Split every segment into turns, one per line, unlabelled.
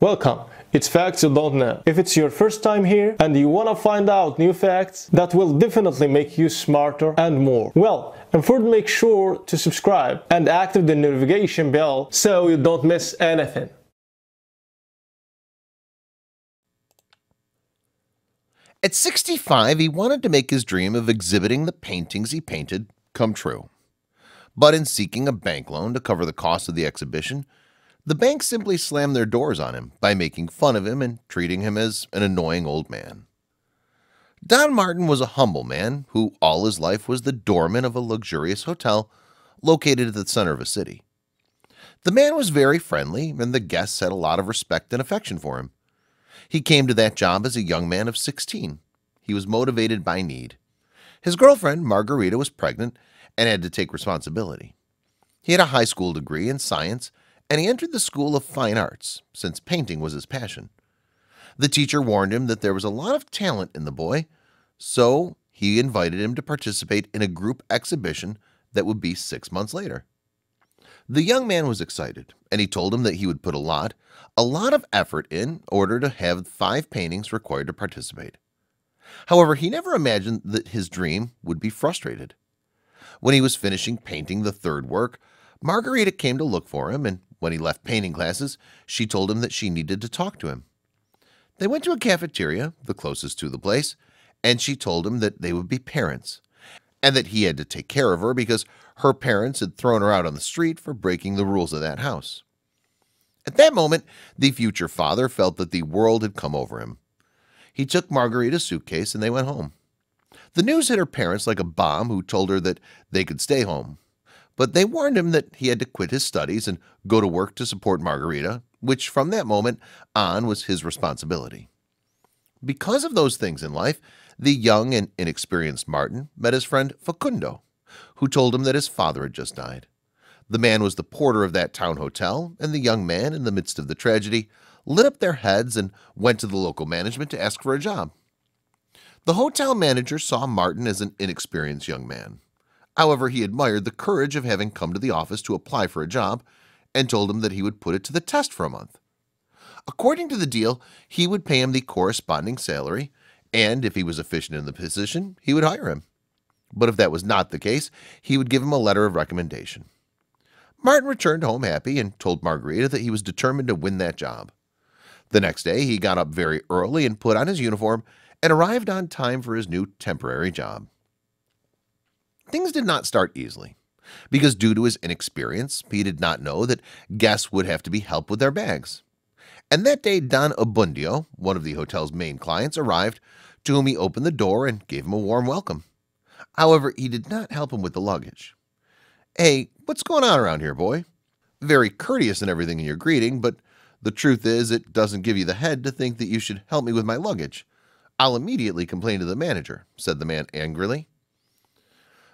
Welcome! It's facts you don't know. If it's your first time here and you wanna find out new facts that will definitely make you smarter and more. Well, and first make sure to subscribe and active the notification bell so you don't miss anything. At 65, he wanted to make his dream of exhibiting the paintings he painted come true. But in seeking a bank loan to cover the cost of the exhibition, the banks simply slammed their doors on him by making fun of him and treating him as an annoying old man. Don Martin was a humble man who all his life was the doorman of a luxurious hotel located at the center of a city. The man was very friendly, and the guests had a lot of respect and affection for him. He came to that job as a young man of 16. He was motivated by need. His girlfriend, Margarita, was pregnant and had to take responsibility. He had a high school degree in science and he entered the School of Fine Arts, since painting was his passion. The teacher warned him that there was a lot of talent in the boy, so he invited him to participate in a group exhibition that would be six months later. The young man was excited, and he told him that he would put a lot, a lot of effort in order to have five paintings required to participate. However, he never imagined that his dream would be frustrated. When he was finishing painting the third work, Margarita came to look for him, and when he left painting classes, she told him that she needed to talk to him. They went to a cafeteria, the closest to the place, and she told him that they would be parents, and that he had to take care of her because her parents had thrown her out on the street for breaking the rules of that house. At that moment, the future father felt that the world had come over him. He took Margarita's suitcase and they went home. The news hit her parents like a bomb who told her that they could stay home. But they warned him that he had to quit his studies and go to work to support Margarita, which from that moment on was his responsibility. Because of those things in life, the young and inexperienced Martin met his friend Facundo, who told him that his father had just died. The man was the porter of that town hotel, and the young man, in the midst of the tragedy, lit up their heads and went to the local management to ask for a job. The hotel manager saw Martin as an inexperienced young man, However, he admired the courage of having come to the office to apply for a job and told him that he would put it to the test for a month. According to the deal, he would pay him the corresponding salary, and if he was efficient in the position, he would hire him. But if that was not the case, he would give him a letter of recommendation. Martin returned home happy and told Margarita that he was determined to win that job. The next day, he got up very early and put on his uniform and arrived on time for his new temporary job. Things did not start easily because due to his inexperience, he did not know that guests would have to be helped with their bags. And that day, Don Abundio, one of the hotel's main clients, arrived, to whom he opened the door and gave him a warm welcome. However, he did not help him with the luggage. Hey, what's going on around here, boy? Very courteous and everything in your greeting, but the truth is it doesn't give you the head to think that you should help me with my luggage. I'll immediately complain to the manager, said the man angrily.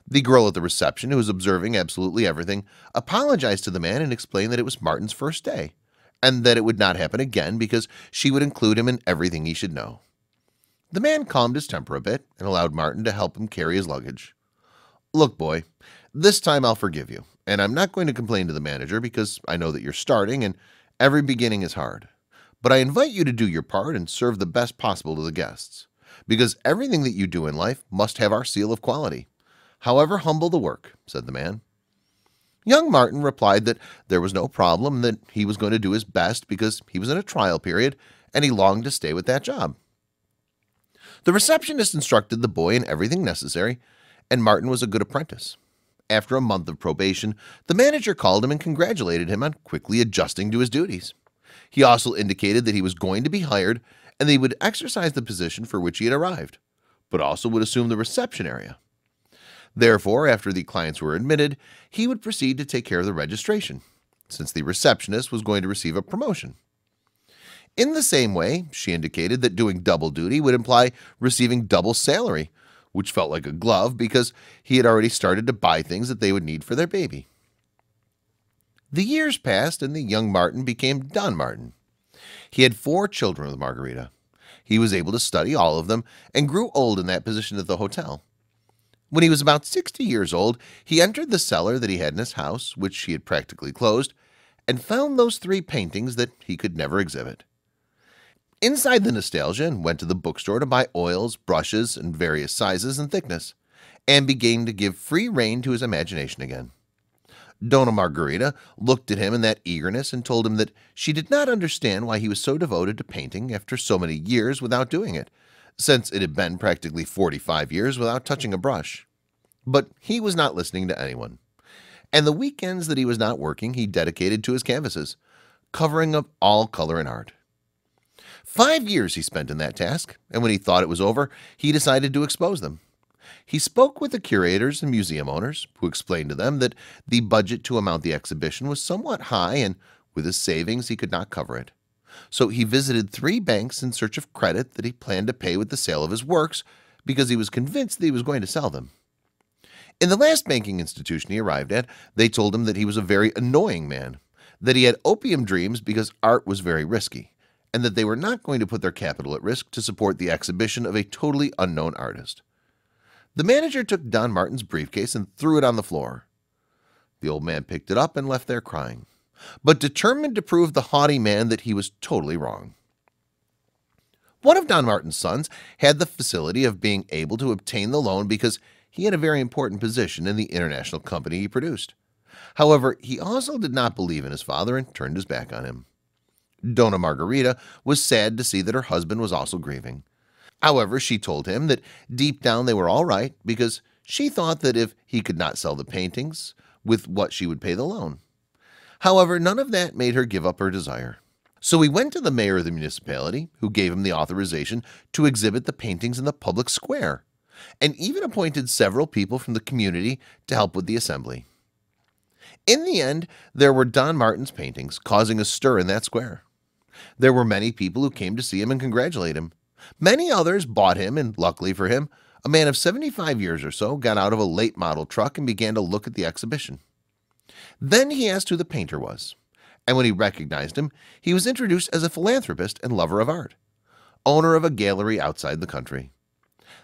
The girl at the reception, who was observing absolutely everything, apologized to the man and explained that it was Martin's first day and that it would not happen again because she would include him in everything he should know. The man calmed his temper a bit and allowed Martin to help him carry his luggage. Look, boy, this time I'll forgive you, and I'm not going to complain to the manager because I know that you're starting and every beginning is hard. But I invite you to do your part and serve the best possible to the guests because everything that you do in life must have our seal of quality however humble the work, said the man. Young Martin replied that there was no problem, that he was going to do his best because he was in a trial period and he longed to stay with that job. The receptionist instructed the boy in everything necessary, and Martin was a good apprentice. After a month of probation, the manager called him and congratulated him on quickly adjusting to his duties. He also indicated that he was going to be hired and that he would exercise the position for which he had arrived, but also would assume the reception area. Therefore, after the clients were admitted, he would proceed to take care of the registration, since the receptionist was going to receive a promotion. In the same way, she indicated that doing double duty would imply receiving double salary, which felt like a glove because he had already started to buy things that they would need for their baby. The years passed and the young Martin became Don Martin. He had four children with Margarita. He was able to study all of them and grew old in that position at the hotel. When he was about 60 years old, he entered the cellar that he had in his house, which he had practically closed, and found those three paintings that he could never exhibit. Inside the nostalgia and went to the bookstore to buy oils, brushes, and various sizes and thickness, and began to give free rein to his imagination again. Dona Margarita looked at him in that eagerness and told him that she did not understand why he was so devoted to painting after so many years without doing it, since it had been practically 45 years without touching a brush. But he was not listening to anyone. And the weekends that he was not working, he dedicated to his canvases, covering up all color and art. Five years he spent in that task, and when he thought it was over, he decided to expose them. He spoke with the curators and museum owners, who explained to them that the budget to amount the exhibition was somewhat high, and with his savings he could not cover it. So he visited three banks in search of credit that he planned to pay with the sale of his works, because he was convinced that he was going to sell them. In the last banking institution he arrived at, they told him that he was a very annoying man, that he had opium dreams because art was very risky, and that they were not going to put their capital at risk to support the exhibition of a totally unknown artist. The manager took Don Martin's briefcase and threw it on the floor. The old man picked it up and left there crying, but determined to prove the haughty man that he was totally wrong. One of Don Martin's sons had the facility of being able to obtain the loan because he had a very important position in the international company he produced. However, he also did not believe in his father and turned his back on him. Dona Margarita was sad to see that her husband was also grieving. However, she told him that deep down they were all right because she thought that if he could not sell the paintings, with what she would pay the loan. However, none of that made her give up her desire. So he went to the mayor of the municipality, who gave him the authorization to exhibit the paintings in the public square and even appointed several people from the community to help with the assembly. In the end, there were Don Martin's paintings, causing a stir in that square. There were many people who came to see him and congratulate him. Many others bought him, and luckily for him, a man of 75 years or so got out of a late model truck and began to look at the exhibition. Then he asked who the painter was, and when he recognized him, he was introduced as a philanthropist and lover of art, owner of a gallery outside the country.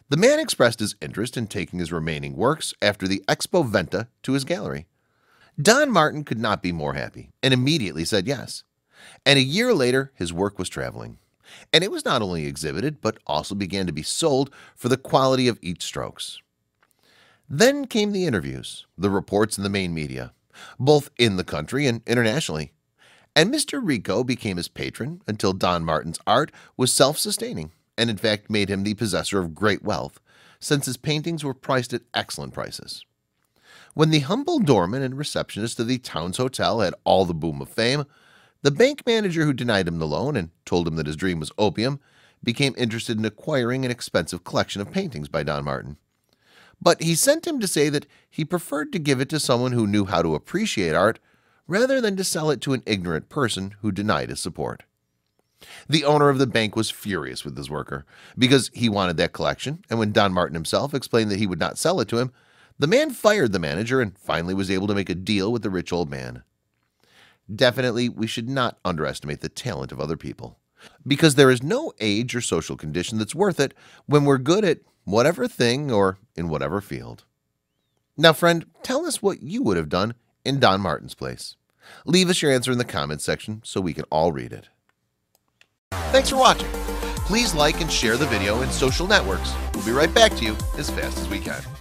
The man expressed his interest in taking his remaining works after the Expo Venta to his gallery. Don Martin could not be more happy and immediately said yes. And a year later, his work was traveling. And it was not only exhibited, but also began to be sold for the quality of each strokes. Then came the interviews, the reports in the main media, both in the country and internationally. And Mr. Rico became his patron until Don Martin's art was self-sustaining and in fact made him the possessor of great wealth, since his paintings were priced at excellent prices. When the humble doorman and receptionist of the town's hotel had all the boom of fame, the bank manager who denied him the loan and told him that his dream was opium became interested in acquiring an expensive collection of paintings by Don Martin. But he sent him to say that he preferred to give it to someone who knew how to appreciate art rather than to sell it to an ignorant person who denied his support. The owner of the bank was furious with his worker because he wanted that collection, and when Don Martin himself explained that he would not sell it to him, the man fired the manager and finally was able to make a deal with the rich old man. Definitely, we should not underestimate the talent of other people because there is no age or social condition that's worth it when we're good at whatever thing or in whatever field. Now, friend, tell us what you would have done in Don Martin's place. Leave us your answer in the comments section so we can all read it. Thanks for watching. Please like and share the video in social networks. We'll be right back to you as fast as we can.